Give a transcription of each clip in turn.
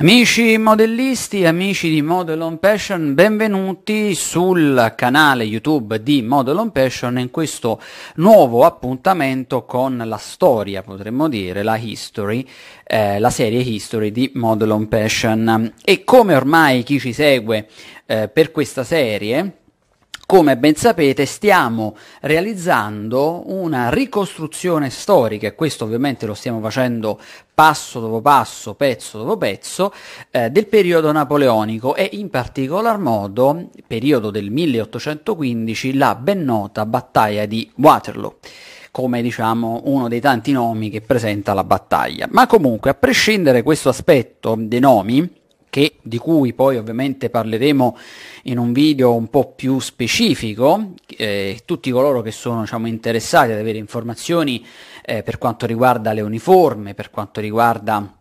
Amici modellisti, amici di Model on Passion, benvenuti sul canale YouTube di Model on Passion in questo nuovo appuntamento con la storia, potremmo dire, la history, eh, la serie history di Model on Passion. E come ormai chi ci segue eh, per questa serie, come ben sapete stiamo realizzando una ricostruzione storica e questo ovviamente lo stiamo facendo passo dopo passo, pezzo dopo pezzo, eh, del periodo napoleonico e in particolar modo, periodo del 1815, la ben nota battaglia di Waterloo come diciamo uno dei tanti nomi che presenta la battaglia. Ma comunque, a prescindere questo aspetto dei nomi, che, di cui poi ovviamente parleremo in un video un po' più specifico, eh, tutti coloro che sono diciamo, interessati ad avere informazioni eh, per quanto riguarda le uniforme, per quanto riguarda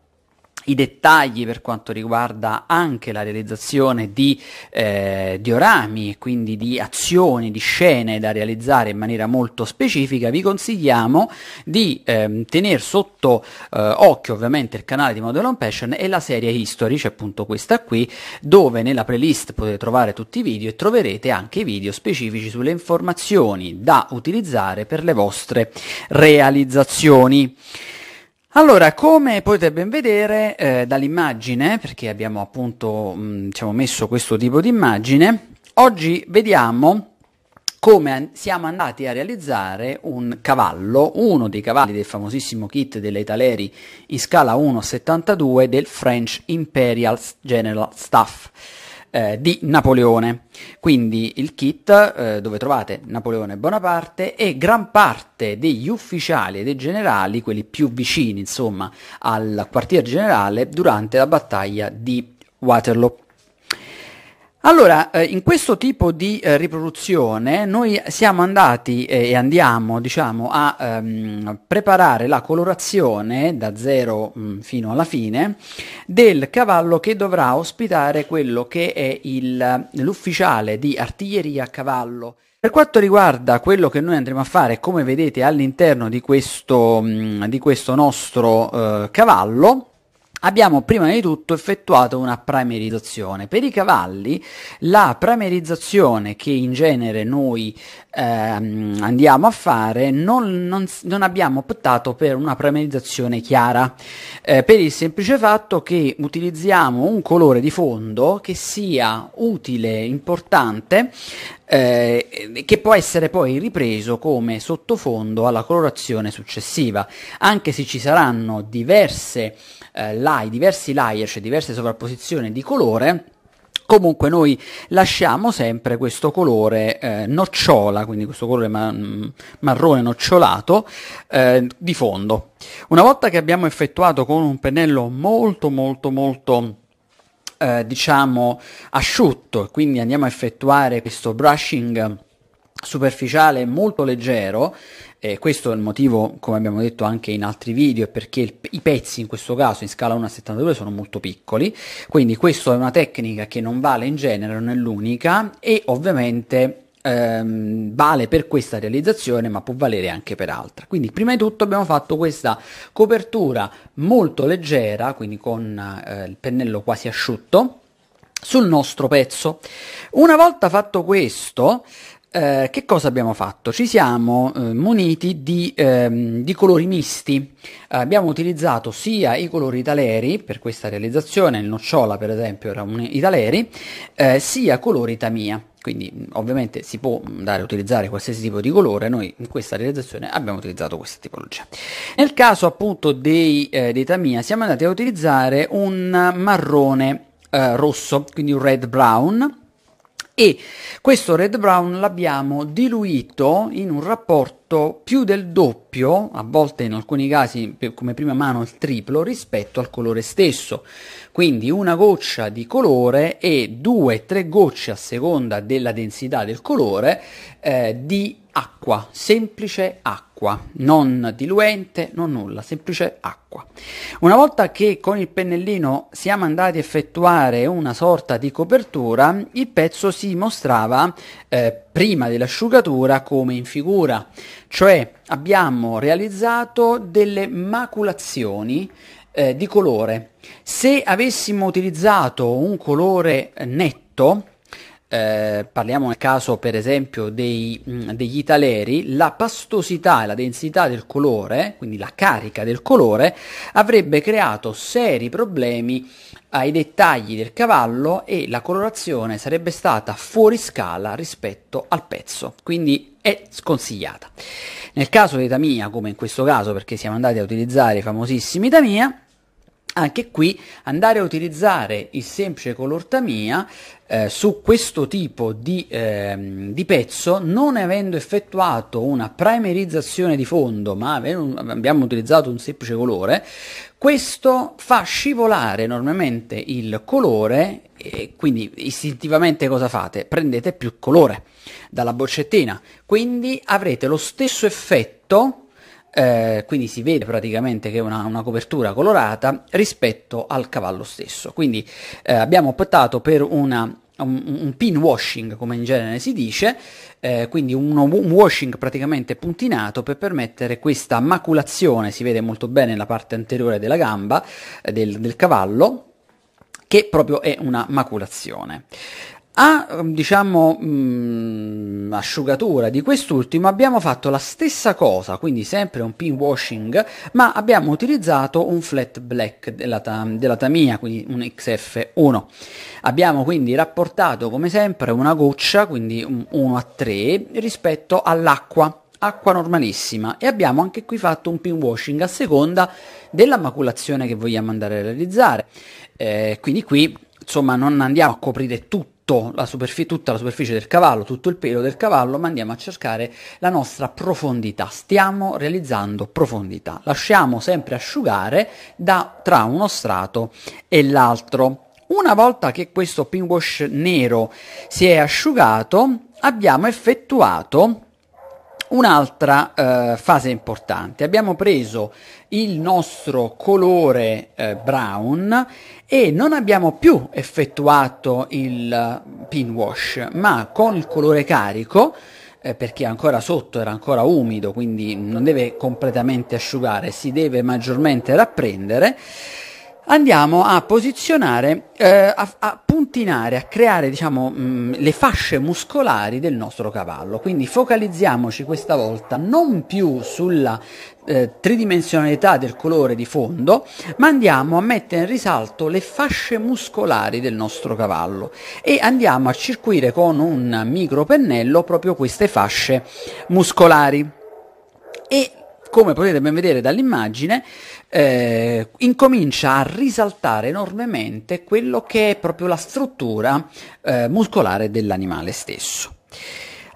i dettagli per quanto riguarda anche la realizzazione di eh, diorami, quindi di azioni, di scene da realizzare in maniera molto specifica, vi consigliamo di ehm, tenere sotto eh, occhio ovviamente il canale di Model on Passion e la serie History, c'è cioè appunto questa qui, dove nella playlist potete trovare tutti i video e troverete anche i video specifici sulle informazioni da utilizzare per le vostre realizzazioni. Allora, come potete ben vedere eh, dall'immagine, perché abbiamo appunto mh, mm, diciamo messo questo tipo di immagine, oggi vediamo come siamo andati a realizzare un cavallo, uno dei cavalli del famosissimo kit delle Italeri in scala 1,72 del French Imperial General Staff eh, di Napoleone. Quindi il kit eh, dove trovate Napoleone Bonaparte e gran parte degli ufficiali e dei generali, quelli più vicini insomma al quartier generale, durante la battaglia di Waterloo. Allora, eh, in questo tipo di eh, riproduzione noi siamo andati eh, e andiamo diciamo, a ehm, preparare la colorazione da zero mh, mm, fino alla fine del cavallo che dovrà ospitare quello che è il, l'ufficiale di artiglieria a cavallo. Per quanto riguarda quello che noi andremo a fare, come vedete all'interno di questo, mh, mm, di questo nostro eh, cavallo, Abbiamo prima di tutto effettuato una primerizzazione. Per i cavalli la primerizzazione che in genere noi ehm, andiamo a fare, non, non, non, abbiamo optato per una parametrizzazione chiara, eh, per il semplice fatto che utilizziamo un colore di fondo che sia utile, importante, eh, che può essere poi ripreso come sottofondo alla colorazione successiva, anche se ci saranno diverse, eh, layer, diversi layer, cioè diverse sovrapposizioni di colore, Comunque noi lasciamo sempre questo colore eh, nocciola, quindi questo colore ma- mm, marrone nocciolato eh, di fondo. Una volta che abbiamo effettuato con un pennello molto molto molto eh, diciamo asciutto, quindi andiamo a effettuare questo brushing superficiale molto leggero, eh, questo è il motivo, come abbiamo detto anche in altri video, è perché il, i pezzi in questo caso in scala 1 a 72 sono molto piccoli, quindi questa è una tecnica che non vale in genere, non è l'unica e ovviamente ehm, vale per questa realizzazione ma può valere anche per altre. quindi prima di tutto abbiamo fatto questa copertura molto leggera quindi con eh, il pennello quasi asciutto sul nostro pezzo una volta fatto questo eh, che cosa abbiamo fatto? Ci siamo eh, muniti di, ehm, di, colori misti, abbiamo utilizzato sia i colori italeri per questa realizzazione, il nocciola per esempio era un italeri, eh, sia colori tamia quindi ovviamente si può andare a utilizzare qualsiasi tipo di colore, noi in questa realizzazione abbiamo utilizzato questa tipologia. Nel caso appunto dei, eh, dei Tamiya siamo andati a utilizzare un marrone eh, rosso, quindi un red brown, e questo red brown l'abbiamo diluito in un rapporto più del doppio, a volte in alcuni casi come prima mano il triplo, rispetto al colore stesso. Quindi una goccia di colore e due, tre gocce a seconda della densità del colore eh, di acqua, semplice acqua, non diluente, non nulla, semplice acqua. Una volta che con il pennellino siamo andati a effettuare una sorta di copertura, il pezzo si mostrava eh, prima dell'asciugatura come in figura, cioè abbiamo realizzato delle maculazioni eh, di colore. Se avessimo utilizzato un colore netto, eh, parliamo nel caso per esempio dei, mm, degli italeri, la pastosità e la densità del colore, quindi la carica del colore, avrebbe creato seri problemi ai dettagli del cavallo e la colorazione sarebbe stata fuori scala rispetto al pezzo, quindi è sconsigliata. Nel caso dei Tamia, come in questo caso perché siamo andati a utilizzare i famosissimi Tamia, anche qui andare a utilizzare il semplice color tamia eh, su questo tipo di, eh, di, pezzo, non avendo effettuato una primerizzazione di fondo, ma abbiamo utilizzato un semplice colore, questo fa scivolare enormemente il colore e quindi istintivamente cosa fate? Prendete più colore dalla boccettina, quindi avrete lo stesso effetto eh, quindi si vede praticamente che è una, una, copertura colorata rispetto al cavallo stesso. Quindi eh, abbiamo optato per una un, un, pin washing, come in genere si dice, eh, quindi uno, un washing praticamente puntinato per permettere questa maculazione, si vede molto bene nella parte anteriore della gamba eh, del, del cavallo, che proprio è una maculazione. A diciamo, mh, mm, asciugatura di quest'ultimo abbiamo fatto la stessa cosa, quindi sempre un pin washing, ma abbiamo utilizzato un flat black della, della Tamia, quindi un XF1. Abbiamo quindi rapportato come sempre una goccia, quindi un 1 a 3, rispetto all'acqua acqua normalissima e abbiamo anche qui fatto un pin washing a seconda della maculazione che vogliamo andare a realizzare eh, quindi qui insomma non andiamo a coprire tutto la superf- tutta la superficie del cavallo, tutto il pelo del cavallo, ma andiamo a cercare la nostra profondità. Stiamo realizzando profondità. Lasciamo sempre asciugare da, tra uno strato e l'altro. Una volta che questo wash nero si è asciugato, abbiamo effettuato Un'altra eh, fase importante, abbiamo preso il nostro colore eh, brown e non abbiamo più effettuato il eh, pin wash, ma con il colore carico eh, perché ancora sotto era ancora umido, quindi non deve completamente asciugare, si deve maggiormente rapprendere andiamo a posizionare, eh, a, a, puntinare, a creare diciamo, mh, mm, le fasce muscolari del nostro cavallo. Quindi focalizziamoci questa volta non più sulla eh, tridimensionalità del colore di fondo, ma andiamo a mettere in risalto le fasce muscolari del nostro cavallo e andiamo a circuire con un micro pennello proprio queste fasce muscolari e come potete ben vedere dall'immagine, eh, incomincia a risaltare enormemente quello che è proprio la struttura eh, muscolare dell'animale stesso.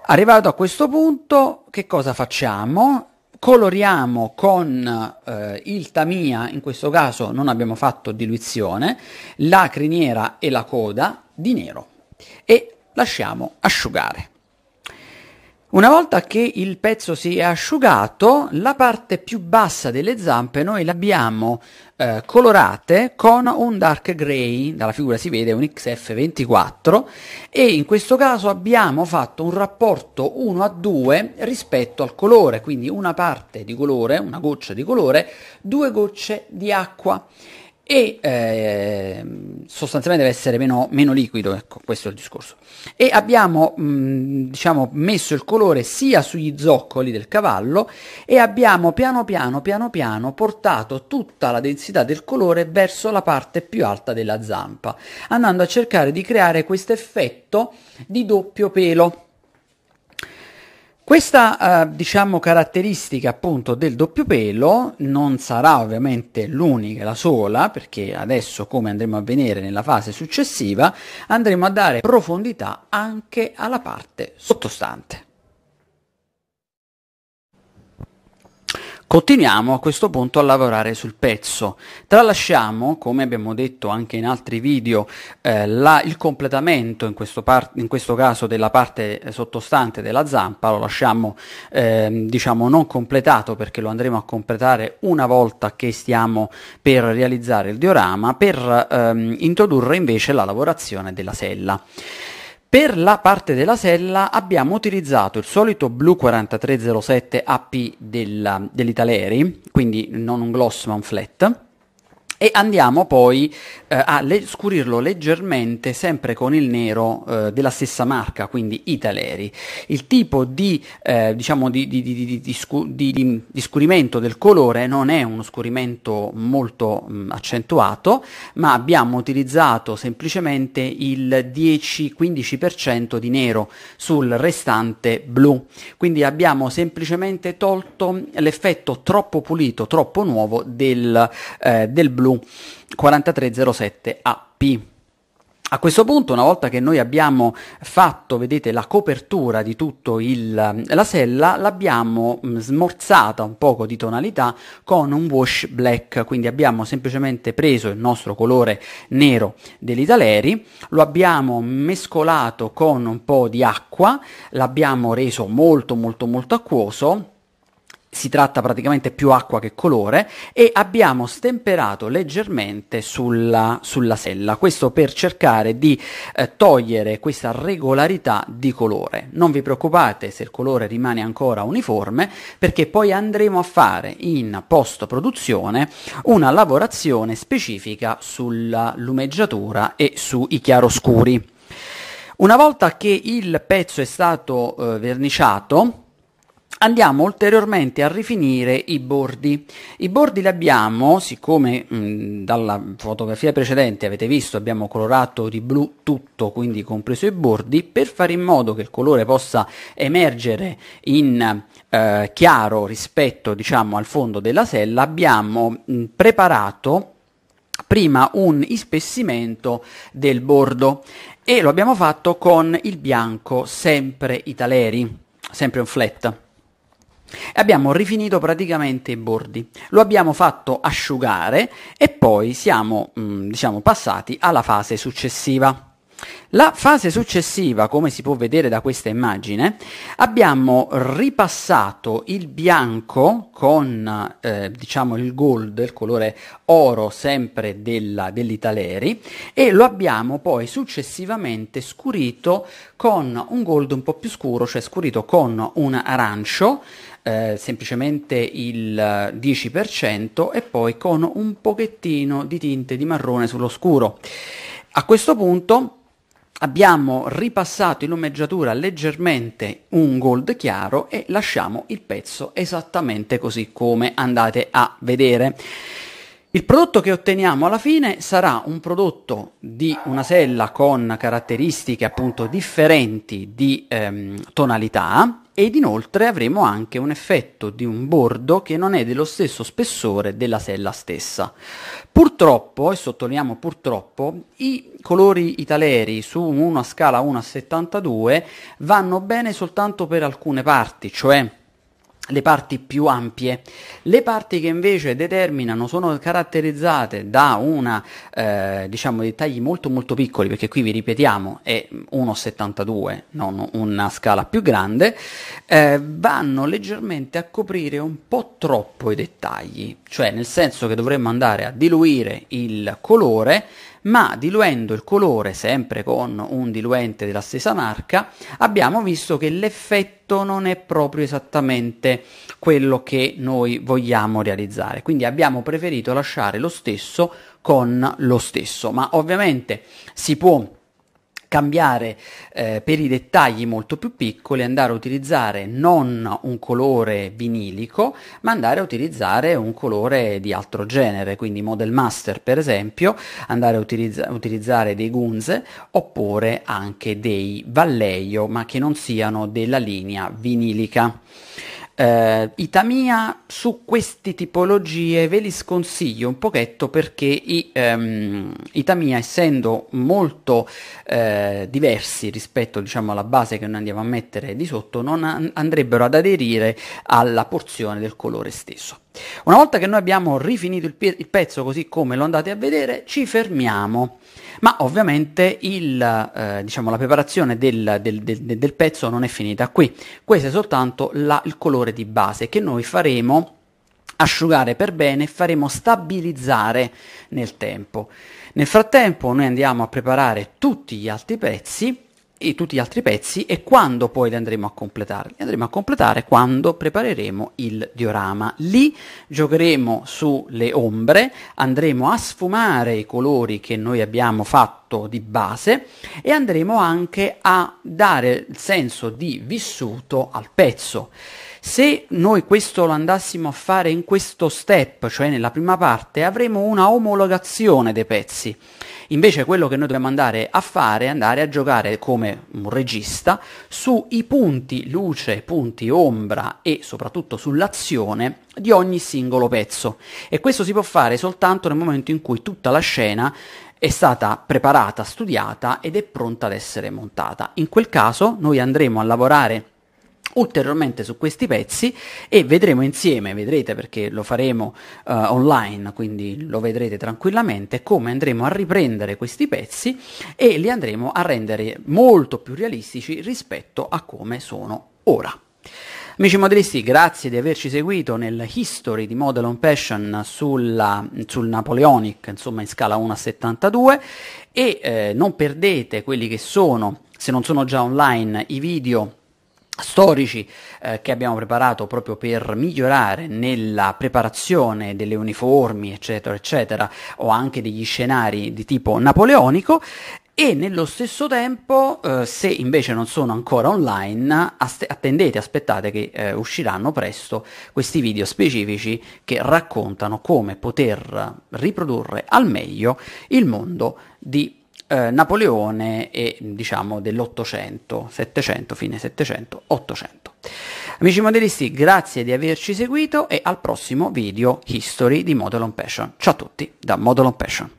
Arrivato a questo punto, che cosa facciamo? coloriamo con eh, il tamia, in questo caso non abbiamo fatto diluizione, la criniera e la coda di nero e lasciamo asciugare. Una volta che il pezzo si è asciugato, la parte più bassa delle zampe noi l'abbiamo eh, colorate con un dark grey, dalla figura si vede un XF24 e in questo caso abbiamo fatto un rapporto 1 a 2 rispetto al colore, quindi una parte di colore, una goccia di colore, due gocce di acqua e eh, sostanzialmente deve essere meno, meno, liquido, ecco, questo è il discorso. E abbiamo mh, diciamo, messo il colore sia sugli zoccoli del cavallo e abbiamo piano piano piano piano portato tutta la densità del colore verso la parte più alta della zampa, andando a cercare di creare questo effetto di doppio pelo questa eh, diciamo, caratteristica appunto del doppio pelo non sarà ovviamente l'unica, la sola, perché adesso come andremo a vedere nella fase successiva andremo a dare profondità anche alla parte sottostante. Continuiamo a questo punto a lavorare sul pezzo. Tralasciamo, come abbiamo detto anche in altri video, eh, la, il completamento in questo, par- in questo, caso della parte eh, sottostante della zampa, lo lasciamo eh, diciamo non completato perché lo andremo a completare una volta che stiamo per realizzare il diorama, per ehm, introdurre invece la lavorazione della sella. Per la parte della sella abbiamo utilizzato il solito blu 4307 AP della, dell'Italeri, quindi non un gloss ma un flat, e andiamo poi eh, a le- scurirlo leggermente sempre con il nero eh, della stessa marca, quindi Italeri. Il tipo di, eh, diciamo di, di, scu- di, scurimento del colore non è uno scurimento molto mh, accentuato, ma abbiamo utilizzato semplicemente il 10-15% di nero sul restante blu, quindi abbiamo semplicemente tolto l'effetto troppo pulito, troppo nuovo del, eh, del blu 4307AP. A questo punto, una volta che noi abbiamo fatto, vedete, la copertura di tutta la sella, l'abbiamo mm, smorzata un poco di tonalità con un wash black, quindi abbiamo semplicemente preso il nostro colore nero degli taleri, lo abbiamo mescolato con un po' di acqua, l'abbiamo reso molto molto molto acquoso, si tratta praticamente più acqua che colore e abbiamo stemperato leggermente sulla, sulla sella, questo per cercare di eh, togliere questa regolarità di colore. Non vi preoccupate se il colore rimane ancora uniforme perché poi andremo a fare in post produzione una lavorazione specifica sulla lumeggiatura e sui chiaroscuri. Una volta che il pezzo è stato eh, verniciato, andiamo ulteriormente a rifinire i bordi. I bordi li abbiamo, siccome mh, dalla fotografia precedente avete visto abbiamo colorato di blu tutto, quindi compreso i bordi, per fare in modo che il colore possa emergere in eh, chiaro rispetto diciamo, al fondo della sella, abbiamo mh, preparato prima un ispessimento del bordo e lo abbiamo fatto con il bianco sempre i taleri, sempre un flat. Abbiamo rifinito praticamente i bordi, lo abbiamo fatto asciugare e poi siamo mh, mm, diciamo, passati alla fase successiva. La fase successiva, come si può vedere da questa immagine, abbiamo ripassato il bianco con eh, diciamo il gold, il colore oro sempre della, degli e lo abbiamo poi successivamente scurito con un gold un po' più scuro, cioè scurito con un arancio, eh, semplicemente il 10% e poi con un pochettino di tinte di marrone sullo scuro. A questo punto abbiamo ripassato in lumeggiatura leggermente un gold chiaro e lasciamo il pezzo esattamente così come andate a vedere. Il prodotto che otteniamo alla fine sarà un prodotto di una sella con caratteristiche appunto differenti di ehm, tonalità, ed inoltre avremo anche un effetto di un bordo che non è dello stesso spessore della sella stessa. Purtroppo, e sottolineiamo purtroppo, i colori italeri su una scala 1 a 72 vanno bene soltanto per alcune parti, cioè le parti più ampie. Le parti che invece determinano sono caratterizzate da una, eh, diciamo, dei tagli molto molto piccoli, perché qui vi ripetiamo è 1,72, non una scala più grande, eh, vanno leggermente a coprire un po' troppo i dettagli, cioè nel senso che dovremmo andare a diluire il colore ma diluendo il colore sempre con un diluente della stessa marca abbiamo visto che l'effetto effetto non è proprio esattamente quello che noi vogliamo realizzare. Quindi abbiamo preferito lasciare lo stesso con lo stesso, ma ovviamente si può cambiare eh, per i dettagli molto più piccoli, andare a utilizzare non un colore vinilico, ma andare a utilizzare un colore di altro genere, quindi Model Master per esempio, andare a utilizza- utilizzare dei gunze oppure anche dei valleio, ma che non siano della linea vinilica eh, Itamia su queste tipologie ve li sconsiglio un pochetto perché i, ehm, Itamia essendo molto eh, diversi rispetto diciamo, alla base che noi andiamo a mettere di sotto non andrebbero ad aderire alla porzione del colore stesso una volta che noi abbiamo rifinito il, pe- il pezzo così come lo andate a vedere, ci fermiamo. Ma ovviamente il, eh, diciamo, la preparazione del, del, del, del, pezzo non è finita qui. Questo è soltanto la, il colore di base che noi faremo asciugare per bene e faremo stabilizzare nel tempo. Nel frattempo noi andiamo a preparare tutti gli altri pezzi e tutti gli altri pezzi e quando poi li andremo a completare? Li andremo a completare quando prepareremo il diorama. Lì giocheremo sulle ombre, andremo a sfumare i colori che noi abbiamo fatto di base e andremo anche a dare il senso di vissuto al pezzo. Se noi questo lo andassimo a fare in questo step, cioè nella prima parte, avremo una omologazione dei pezzi. Invece quello che noi dobbiamo andare a fare è andare a giocare come un regista sui punti luce, punti ombra e soprattutto sull'azione di ogni singolo pezzo. E questo si può fare soltanto nel momento in cui tutta la scena è stata preparata, studiata ed è pronta ad essere montata. In quel caso noi andremo a lavorare ulteriormente su questi pezzi e vedremo insieme, vedrete perché lo faremo uh, online, quindi lo vedrete tranquillamente, come andremo a riprendere questi pezzi e li andremo a rendere molto più realistici rispetto a come sono ora. Amici modellisti, grazie di averci seguito nel history di Model on Passion sulla, sul Napoleonic, insomma in scala 1 a 72 e eh, non perdete quelli che sono, se non sono già online, i video storici eh, che abbiamo preparato proprio per migliorare nella preparazione delle uniformi, eccetera, eccetera, o anche degli scenari di tipo napoleonico e nello stesso tempo, eh, se invece non sono ancora online, ast- attendete, aspettate che eh, usciranno presto questi video specifici che raccontano come poter riprodurre al meglio il mondo di eh, Napoleone e diciamo dell'Ottocento, Settecento, fine Settecento, Ottocento. Amici modellisti, grazie di averci seguito e al prossimo video History di Model on Passion. Ciao a tutti da Model on Passion.